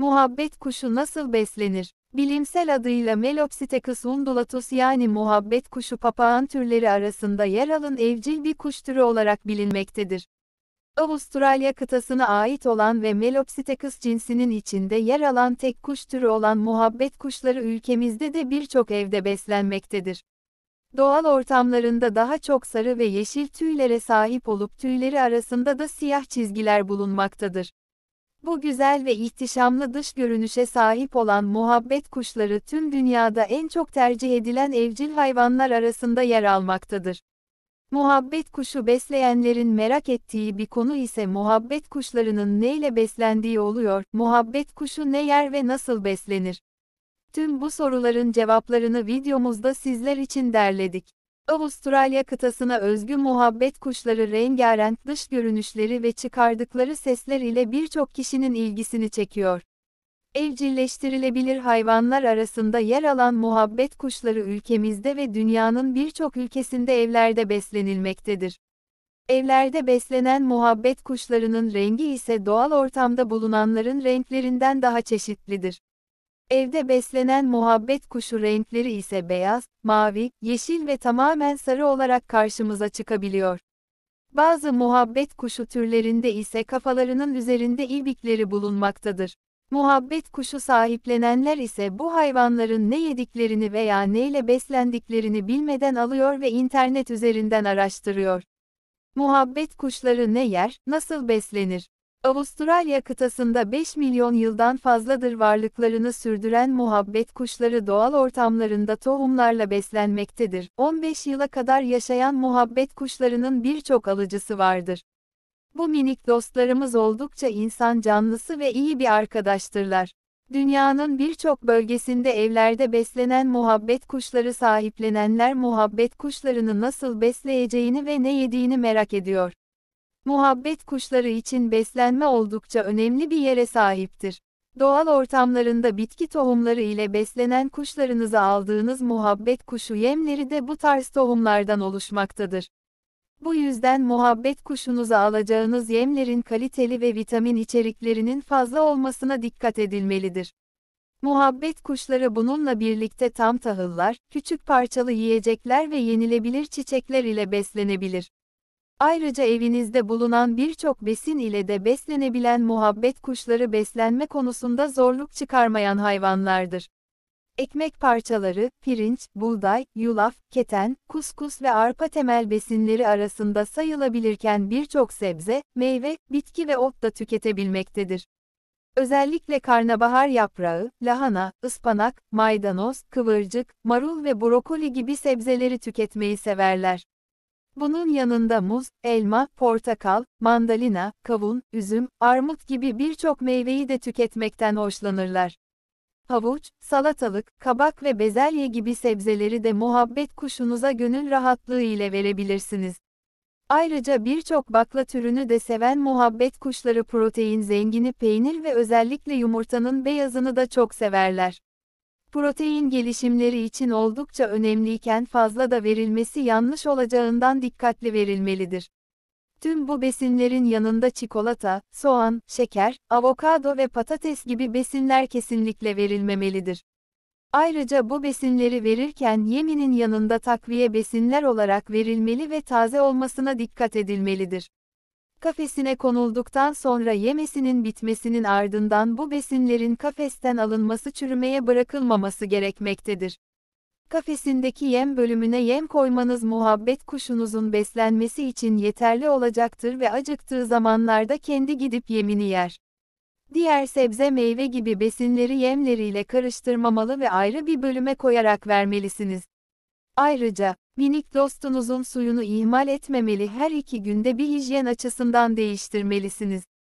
Muhabbet kuşu nasıl beslenir? Bilimsel adıyla Melopsittecus undulatus yani muhabbet kuşu papağan türleri arasında yer alan evcil bir kuş türü olarak bilinmektedir. Avustralya kıtasına ait olan ve Melopsittecus cinsinin içinde yer alan tek kuş türü olan muhabbet kuşları ülkemizde de birçok evde beslenmektedir. Doğal ortamlarında daha çok sarı ve yeşil tüylere sahip olup tüyleri arasında da siyah çizgiler bulunmaktadır. Bu güzel ve ihtişamlı dış görünüşe sahip olan muhabbet kuşları tüm dünyada en çok tercih edilen evcil hayvanlar arasında yer almaktadır. Muhabbet kuşu besleyenlerin merak ettiği bir konu ise muhabbet kuşlarının neyle beslendiği oluyor, muhabbet kuşu ne yer ve nasıl beslenir? Tüm bu soruların cevaplarını videomuzda sizler için derledik. Avustralya kıtasına özgü muhabbet kuşları rengarenk dış görünüşleri ve çıkardıkları sesler ile birçok kişinin ilgisini çekiyor. Evcilleştirilebilir hayvanlar arasında yer alan muhabbet kuşları ülkemizde ve dünyanın birçok ülkesinde evlerde beslenilmektedir. Evlerde beslenen muhabbet kuşlarının rengi ise doğal ortamda bulunanların renklerinden daha çeşitlidir. Evde beslenen muhabbet kuşu renkleri ise beyaz, mavi, yeşil ve tamamen sarı olarak karşımıza çıkabiliyor. Bazı muhabbet kuşu türlerinde ise kafalarının üzerinde ilbikleri bulunmaktadır. Muhabbet kuşu sahiplenenler ise bu hayvanların ne yediklerini veya neyle beslendiklerini bilmeden alıyor ve internet üzerinden araştırıyor. Muhabbet kuşları ne yer, nasıl beslenir? Avustralya kıtasında 5 milyon yıldan fazladır varlıklarını sürdüren muhabbet kuşları doğal ortamlarında tohumlarla beslenmektedir. 15 yıla kadar yaşayan muhabbet kuşlarının birçok alıcısı vardır. Bu minik dostlarımız oldukça insan canlısı ve iyi bir arkadaştırlar. Dünyanın birçok bölgesinde evlerde beslenen muhabbet kuşları sahiplenenler muhabbet kuşlarını nasıl besleyeceğini ve ne yediğini merak ediyor. Muhabbet kuşları için beslenme oldukça önemli bir yere sahiptir. Doğal ortamlarında bitki tohumları ile beslenen kuşlarınızı aldığınız muhabbet kuşu yemleri de bu tarz tohumlardan oluşmaktadır. Bu yüzden muhabbet kuşunuza alacağınız yemlerin kaliteli ve vitamin içeriklerinin fazla olmasına dikkat edilmelidir. Muhabbet kuşları bununla birlikte tam tahıllar, küçük parçalı yiyecekler ve yenilebilir çiçekler ile beslenebilir. Ayrıca evinizde bulunan birçok besin ile de beslenebilen muhabbet kuşları beslenme konusunda zorluk çıkarmayan hayvanlardır. Ekmek parçaları, pirinç, buğday, yulaf, keten, kuskus ve arpa temel besinleri arasında sayılabilirken birçok sebze, meyve, bitki ve ot da tüketebilmektedir. Özellikle karnabahar yaprağı, lahana, ıspanak, maydanoz, kıvırcık, marul ve brokoli gibi sebzeleri tüketmeyi severler. Bunun yanında muz, elma, portakal, mandalina, kavun, üzüm, armut gibi birçok meyveyi de tüketmekten hoşlanırlar. Havuç, salatalık, kabak ve bezelye gibi sebzeleri de muhabbet kuşunuza gönül rahatlığı ile verebilirsiniz. Ayrıca birçok bakla türünü de seven muhabbet kuşları protein zengini peynir ve özellikle yumurtanın beyazını da çok severler protein gelişimleri için oldukça önemliyken fazla da verilmesi yanlış olacağından dikkatli verilmelidir. Tüm bu besinlerin yanında çikolata, soğan, şeker, avokado ve patates gibi besinler kesinlikle verilmemelidir. Ayrıca bu besinleri verirken yeminin yanında takviye besinler olarak verilmeli ve taze olmasına dikkat edilmelidir. Kafesine konulduktan sonra yemesinin bitmesinin ardından bu besinlerin kafesten alınması çürümeye bırakılmaması gerekmektedir. Kafesindeki yem bölümüne yem koymanız muhabbet kuşunuzun beslenmesi için yeterli olacaktır ve acıktığı zamanlarda kendi gidip yemini yer. Diğer sebze meyve gibi besinleri yemleriyle karıştırmamalı ve ayrı bir bölüme koyarak vermelisiniz. Ayrıca, Minik dostunuzun suyunu ihmal etmemeli her iki günde bir hijyen açısından değiştirmelisiniz.